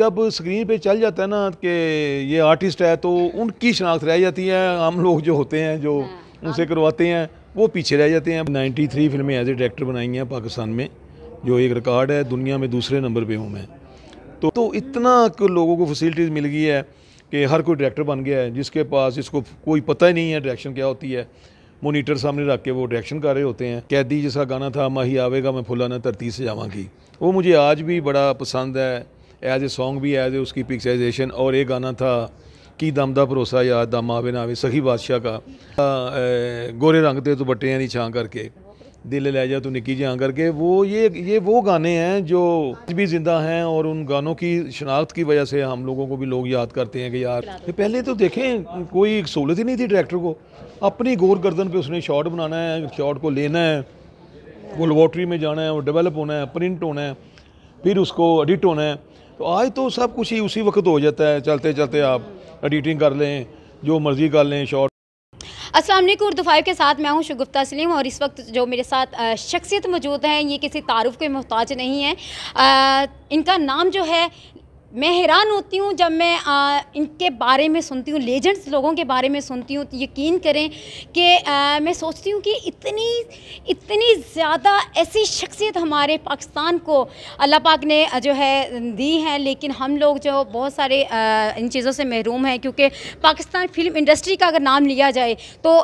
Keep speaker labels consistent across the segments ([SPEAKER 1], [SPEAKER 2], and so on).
[SPEAKER 1] जब स्क्रीन पे चल जाता है ना कि ये आर्टिस्ट है तो उनकी शनाख्त रह जाती है हम लोग जो होते हैं जो हाँ, हाँ। उनसे करवाते हैं वो पीछे रह जाते हैं 93 फिल्में एज ए डायरेक्टर बनाई हैं पाकिस्तान में जो एक रिकॉर्ड है दुनिया में दूसरे नंबर पे हूँ मैं तो तो इतना लोगों को फैसिलिटीज़ मिल गई है कि हर कोई डायरेक्टर बन गया है जिसके पास इसको कोई पता ही नहीं है डायरेक्शन क्या होती है मोनीटर सामने रख के वो डायरेक्शन कर रहे होते हैं कैदी जिसका गाना था माही आवेगा मैं फुलाना तरती से जावा वो मुझे आज भी बड़ा पसंद है एज ए सॉन्ग भी एज ए उसकी पिक्चराइजेशन और एक गाना था ਕੀ ਦਮ ਦਾ ਭਰੋਸਾ ਯਾਦ आवे ਮਾਵੇ ਨਾ ਆਵੇ बादशाह का गोरे रंग दे तू बटे नहीं छाँ करके दिल ले जा तो निकी जहाँ करके वो ये ये वो गाने हैं जो भी ज़िंदा हैं और उन गानों की शनाख्त की वजह से हम लोगों को भी लोग याद करते हैं कि यार पहले तो देखें कोई सहूलत ही नहीं थी डायरेक्टर को अपनी गोर गर्दन पे उसने शॉट बनाना है शॉट को लेना है वो लेबॉट्री में जाना है वो डेवलप होना है प्रिंट होना है फिर उसको एडिट होना है तो आज तो सब कुछ ही उसी वक्त हो जाता है चलते चलते आप एडिटिंग कर लें जो मर्ज़ी कर लें शॉर्ट
[SPEAKER 2] असलम उर्दू फाइव के साथ मैं हूं शुगुफ्ता सलीम और इस वक्त जो मेरे साथ शख्सियत मौजूद हैं ये किसी तारुफ के मोहताज नहीं है आ, इनका नाम जो है मैं हैरान होती हूँ जब मैं आ, इनके बारे में सुनती हूँ लेजेंड्स लोगों के बारे में सुनती हूँ तो यकीन करें कि मैं सोचती हूँ कि इतनी इतनी ज़्यादा ऐसी शख्सियत हमारे पाकिस्तान को अल्लाह पाक ने जो है दी है लेकिन हम लोग जो बहुत सारे आ, इन चीज़ों से महरूम हैं क्योंकि पाकिस्तान फिल्म इंडस्ट्री का अगर नाम लिया जाए तो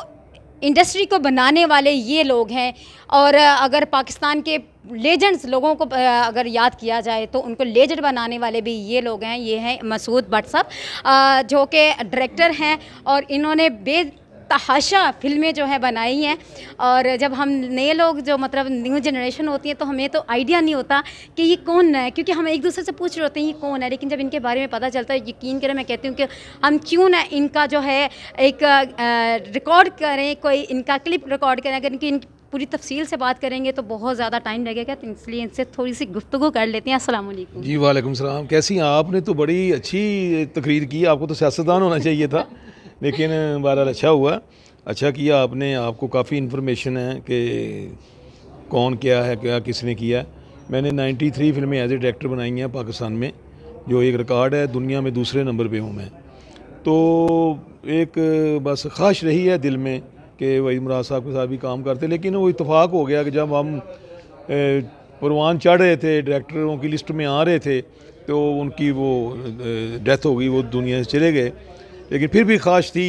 [SPEAKER 2] इंडस्ट्री को बनाने वाले ये लोग हैं और अगर पाकिस्तान के लेजेंड्स लोगों को अगर याद किया जाए तो उनको लेजेंड बनाने वाले भी ये लोग हैं ये हैं मसूद भट्ट साहब जो कि डायरेक्टर हैं और इन्होंने बे तहाशा फिल्में जो है बनाई हैं और जब हम नए लोग जो मतलब न्यू जनरेशन होती है तो हमें तो आइडिया नहीं होता कि ये कौन है क्योंकि हम एक दूसरे से पूछ रहे होते हैं ये कौन है लेकिन जब इनके बारे में पता चलता है यकीन करें मैं कहती हूँ कि हम क्यों ना इनका जो है एक रिकॉर्ड करें कोई इनका क्लिप रिकॉर्ड करें अगर इनकी इनकी पूरी तफसील से बात करेंगे तो बहुत ज़्यादा टाइम लगेगा तो इसलिए इनसे थोड़ी सी गुफ्तु कर लेते हैं असल
[SPEAKER 1] जी वालेकुम सलाम कैसी हैं आपने तो बड़ी अच्छी तकरीर की आपको तो सियासतदान होना चाहिए था लेकिन बहरहाल अच्छा हुआ अच्छा किया आपने आपको काफ़ी इन्फॉर्मेशन है कि कौन क्या है क्या किसने किया है मैंने 93 फिल्में एज ए डायरेक्टर बनाई हैं पाकिस्तान में जो एक रिकॉर्ड है दुनिया में दूसरे नंबर पे हूँ मैं तो एक बस ख्वाहिश रही है दिल में कि वही मुराद साहब के साथ भी काम करते लेकिन वो इतफाक़ हो गया कि जब हम परवान चढ़ रहे थे डायरेक्टरों की लिस्ट में आ रहे थे तो उनकी वो डेथ हो गई वो दुनिया से चले गए लेकिन फिर भी ख्वाहिश थी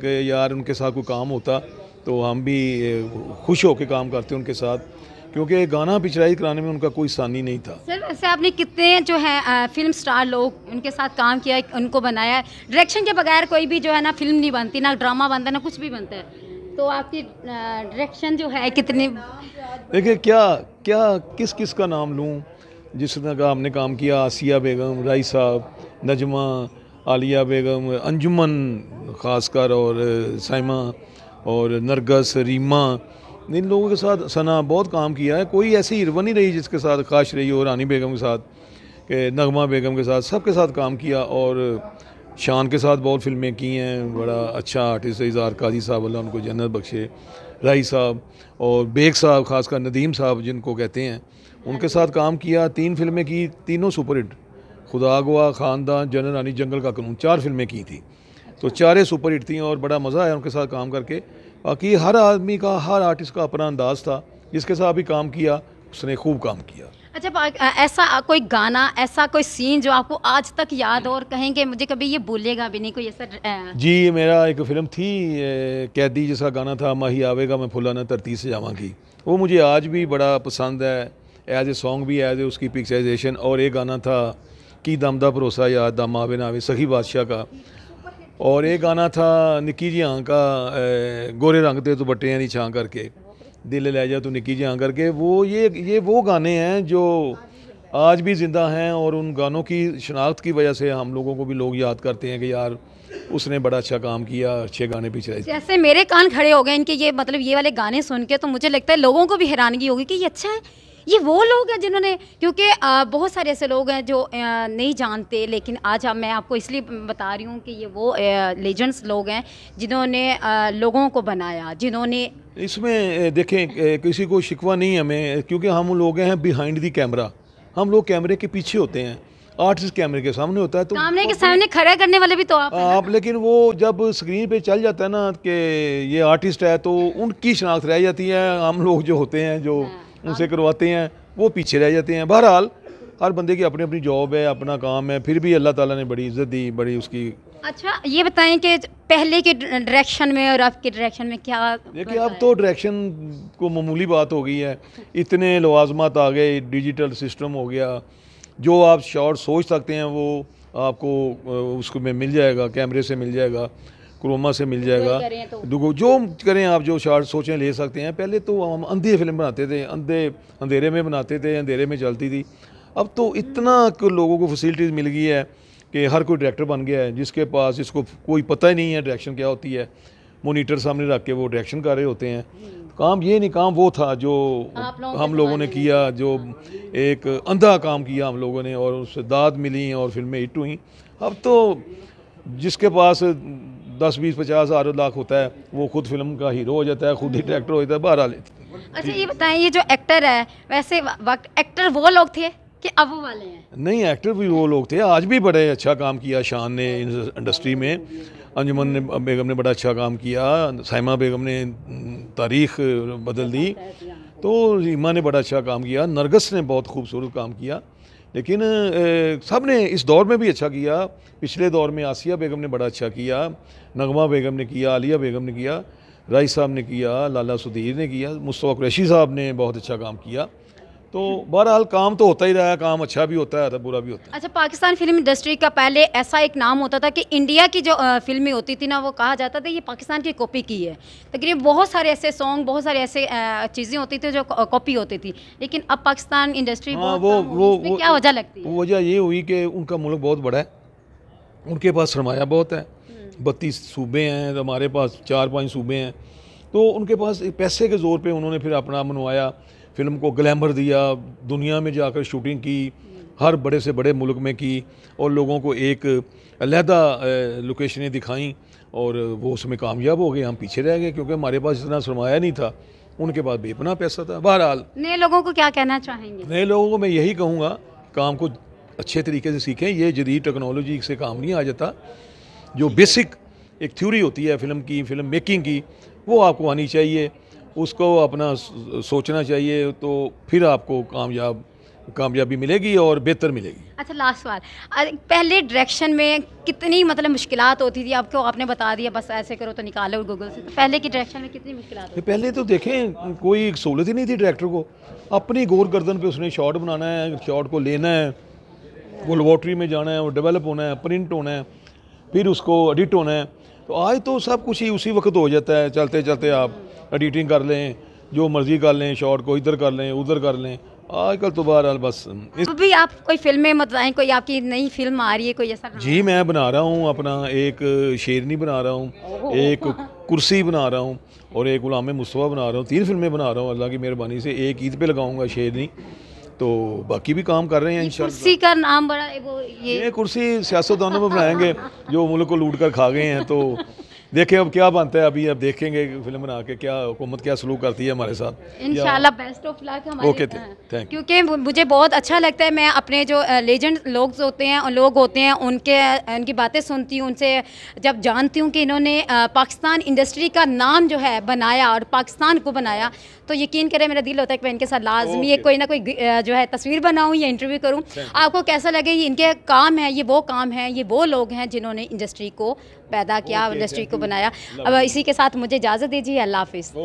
[SPEAKER 1] कि यार उनके साथ कोई काम होता तो हम भी खुश होकर काम करते उनके साथ क्योंकि गाना पिछड़ाई कराने में उनका कोई सानी नहीं था
[SPEAKER 2] सर वैसे आपने कितने जो है फिल्म स्टार लोग उनके साथ काम किया उनको बनाया डायरेक्शन के बगैर कोई भी जो है ना फिल्म नहीं बनती ना ड्रामा बनता ना कुछ भी बनता है तो आपकी डायरेक्शन जो है कितनी
[SPEAKER 1] देखिए क्या क्या किस किस का नाम लूँ जिस तरह का हमने काम किया आसिया बेगम राई साहब नजमा आलिया बेगम अंजुमन ख़ासकर और साइमा और नरगस रीमा इन लोगों के साथ सना बहुत काम किया है कोई ऐसी हिरवन नहीं रही जिसके साथ काश रही हो रानी बेगम के साथ के नगमा बेगम के साथ सबके साथ काम किया और शान के साथ बहुत फिल्में की हैं बड़ा अच्छा आर्टिस्ट है इज़ार काजी साहब अल्लाह उनको जन्नत बख्शे राई साहब और बेग साहब खासकर नदीम साहब जिनको कहते हैं उनके साथ काम किया तीन फिल्में की तीनों सुपर हिट खुदागवा ख़ानदान जनन रानी जंगल का कानून चार फिल्में की थी तो चारे सुपर हिट थी और बड़ा मज़ा आया उनके साथ काम करके बाकी हर आदमी का हर आर्टिस्ट का अपना अंदाज था जिसके साथ भी काम किया उसने खूब काम किया
[SPEAKER 2] अच्छा ऐसा कोई गाना ऐसा कोई सीन जो आपको आज तक याद हो और कहेंगे मुझे कभी ये बोलेगा भी नहीं कोई ऐसा
[SPEAKER 1] जी मेरा एक फिल्म थी कैदी जिसका गाना था माही आवेगा मैं फुलाना तरतीस से जावा की वो मुझे आज भी बड़ा पसंद है एज ए सॉन्ग भी एज ए उसकी पिक्चराइजेशन और एक गाना था की दम दा भरोसा याद दम आवे ना आवे सखी बादशाह का और एक गाना था निक्की जी हाँ का गोरे रंग तो बटे यानी छाँ करके दिल ले जा तो निक्की जी हाँ करके वो ये ये वो गाने हैं जो आज भी ज़िंदा हैं और उन गानों की शनाख्त की वजह से हम लोगों को भी लोग याद करते हैं कि यार उसने बड़ा अच्छा काम किया अच्छे गाने भी चलाए
[SPEAKER 2] जैसे मेरे कान खड़े हो गए इनके ये मतलब ये वाले गाने सुन के तो मुझे लगता है लोगों को भी हैरानगी होगी कि ये अच्छा है ये वो लोग हैं जिन्होंने क्योंकि बहुत सारे ऐसे लोग हैं जो नहीं जानते लेकिन आज मैं आपको इसलिए बता रही हूँ कि ये वो लेजेंड्स लोग हैं जिन्होंने लोगों को बनाया जिन्होंने
[SPEAKER 1] इसमें देखें किसी को शिकवा नहीं हमें क्योंकि हम लोग हैं बिहाइंड दी कैमरा हम लोग कैमरे के पीछे होते हैं आर्टिस्ट कैमरे के सामने होता है तो कैमरे के सामने
[SPEAKER 2] खड़ा करने वाले भी तो आप आप
[SPEAKER 1] लेकिन वो जब स्क्रीन पे चल जाता है ना कि ये आर्टिस्ट है तो उनकी शनाख्त रह जाती है हम लोग जो होते हैं जो हाँ। उनसे करवाते हैं वो पीछे रह जाते हैं बहरहाल हर बंदे की अपनी अपनी जॉब है अपना काम है फिर भी अल्लाह ताला ने बड़ी इज्जत दी बड़ी उसकी
[SPEAKER 2] अच्छा ये बताएं कि पहले के डायरेक्शन में और आपके डायरेक्शन में क्या
[SPEAKER 1] देखिए अब तो डायरेक्शन को मामूली बात हो गई है इतने लवाजमत आ गए डिजिटल सिस्टम हो गया जो आप शॉर्ट सोच सकते हैं वो आपको उसको में मिल जाएगा कैमरे से मिल जाएगा क्रोमा से मिल जाएगा तो दुगो जो करें आप जो शार्ट सोचें ले सकते हैं पहले तो हम अंधे फिल्म बनाते थे अंधे अंधेरे में बनाते थे अंधेरे में चलती थी अब तो इतना लोगों को फैसिलिटीज़ मिल गई है कि हर कोई डायरेक्टर बन गया है जिसके पास इसको कोई पता ही नहीं है डायरेक्शन क्या होती है मोनीटर सामने रख के वो डायरेक्शन कर रहे होते हैं हम्म। काम ये नहीं काम वो था जो लोग हम लोगों ने किया जो हाँ। एक अंधा काम किया हम लोगों ने और उससे दाद मिली और फिल्में हिट हुई अब तो जिसके पास दस बीस पचास हजार लाख होता है वो खुद फिल्म का हीरो हो जाता है खुद ही डायरेक्टर हो जाता है बाहर आ लेते
[SPEAKER 2] अच्छा ये बताएं ये जो एक्टर है वैसे वक्त एक्टर वो लोग थे कि अब वो वाले हैं
[SPEAKER 1] नहीं एक्टर भी वो लोग थे आज भी बड़े अच्छा काम किया शान ने इंडस्ट्री में अंजुमन ने बेगम ने बड़ा अच्छा काम किया साइमा बेगम ने तारीख बदल दी तो रीमा ने बड़ा अच्छा काम किया नरगस ने बहुत खूबसूरत काम किया लेकिन सब ने इस दौर में भी अच्छा किया पिछले दौर में आसिया बेगम ने बड़ा अच्छा किया नगमा बेगम ने किया आलिया बेगम ने किया राई साहब ने किया लाला सुधीर ने किया मुस्तफ़ा कुरैशी साहब ने बहुत अच्छा काम किया तो बहरहाल काम तो होता ही रहा है काम अच्छा भी होता है तो बुरा भी होता
[SPEAKER 2] है अच्छा पाकिस्तान फिल्म इंडस्ट्री का पहले ऐसा एक नाम होता था कि इंडिया की जो फिल्में होती थी ना वो कहा जाता था ये पाकिस्तान की कॉपी की है तकरीबन बहुत सारे ऐसे सॉन्ग बहुत सारे ऐसे चीज़ें होती थी जो कॉपी होती थी लेकिन अब पाकिस्तान इंडस्ट्री हाँ, वो वो क्या वजह लगती
[SPEAKER 1] है वजह ये हुई कि उनका मुल्क बहुत बड़ा है उनके पास सरमाया बहुत है हम्म। बत्तीस सूबे हैं तो हमारे पास चार पाँच सूबे हैं तो उनके पास पैसे के ज़ोर पे उन्होंने फिर अपना मनवाया फिल्म को ग्लैमर दिया दुनिया में जाकर शूटिंग की हर बड़े से बड़े मुल्क में की और लोगों को एक अलहदा लोकेशनें दिखाई और वो उसमें कामयाब हो गए हम पीछे रह गए क्योंकि हमारे पास इतना सरमाया नहीं था उनके पास बेपना पैसा था बहरहाल
[SPEAKER 2] नए लोगों को क्या कहना चाहेंगे
[SPEAKER 1] नए लोगों को मैं यही कहूँगा काम को अच्छे तरीके से सीखें ये जदीद टेक्नोलॉजी से काम नहीं आ जाता जो बेसिक एक थ्योरी होती है फिल्म की फिल्म मेकिंग की वो आपको आनी चाहिए उसको अपना सोचना चाहिए तो फिर आपको कामयाब कामयाबी मिलेगी और बेहतर मिलेगी
[SPEAKER 2] अच्छा लास्ट सवाल पहले डायरेक्शन में कितनी मतलब मुश्किल होती थी आपको आपने बता दिया बस ऐसे करो तो निकालो गूगल से तो पहले की डायरेक्शन में कितनी मुश्किल
[SPEAKER 1] पहले तो देखें कोई सहूलत ही नहीं थी डायरेक्टर को अपनी गोर गर्दन पे उसने शॉट बनाना है शॉट को लेना है वो लेबॉट्री में जाना है वो डेवलप होना है प्रिंट होना है फिर उसको एडिट होना है तो आज तो सब कुछ ही उसी वक्त हो जाता है चलते चलते आप एडिटिंग कर लें जो मर्ज़ी कर लें शॉर्ट को इधर कर लें उधर कर लें आजकल तो बहरहाल बस इस...
[SPEAKER 2] भी आप कोई फिल्में बताएं कोई आपकी नई फिल्म आ रही है कोई ऐसा
[SPEAKER 1] जी मैं बना रहा हूँ अपना एक शेरनी बना रहा हूँ एक कुर्सी बना रहा हूँ और एक गुलाम मुस्तवा बना रहा हूँ तीन फिल्में बना रहा हूँ अल्लाह की मेहरबानी से एक ईद पे लगाऊंगा शेरनी तो बाकी भी काम कर रहे हैं कुर्सी
[SPEAKER 2] का नाम बड़ा वो ये, ये कुर्सी
[SPEAKER 1] सियासतदानों में बनाएंगे जो मुल्क को लूट कर खा गए हैं तो देखें अब क्या बनता है अभी अब देखेंगे फिल्म बना के क्या हुकूमत क्या सलूक करती है हमारे साथ इन
[SPEAKER 2] बेस्ट ऑफ लक हमारे ओके थैंक क्योंकि मुझे बहुत अच्छा लगता है मैं अपने जो लेजेंड लोग होते हैं लोग होते हैं उनके उनकी बातें सुनती हूँ उनसे जब जानती हूँ कि इन्होंने पाकिस्तान इंडस्ट्री का नाम जो है बनाया और पाकिस्तान को बनाया तो यकीन करें मेरा दिल होता है कि मैं इनके साथ लाजमी है कोई ना कोई जो है तस्वीर बनाऊँ या इंटरव्यू करूँ आपको कैसा लगे ये इनके काम है ये वो काम है ये वो लोग हैं जिन्होंने इंडस्ट्री को पैदा किया इंडस्ट्री को बनाया अब इसी के साथ मुझे इजाज़त दीजिए अल्लाह हाफिज़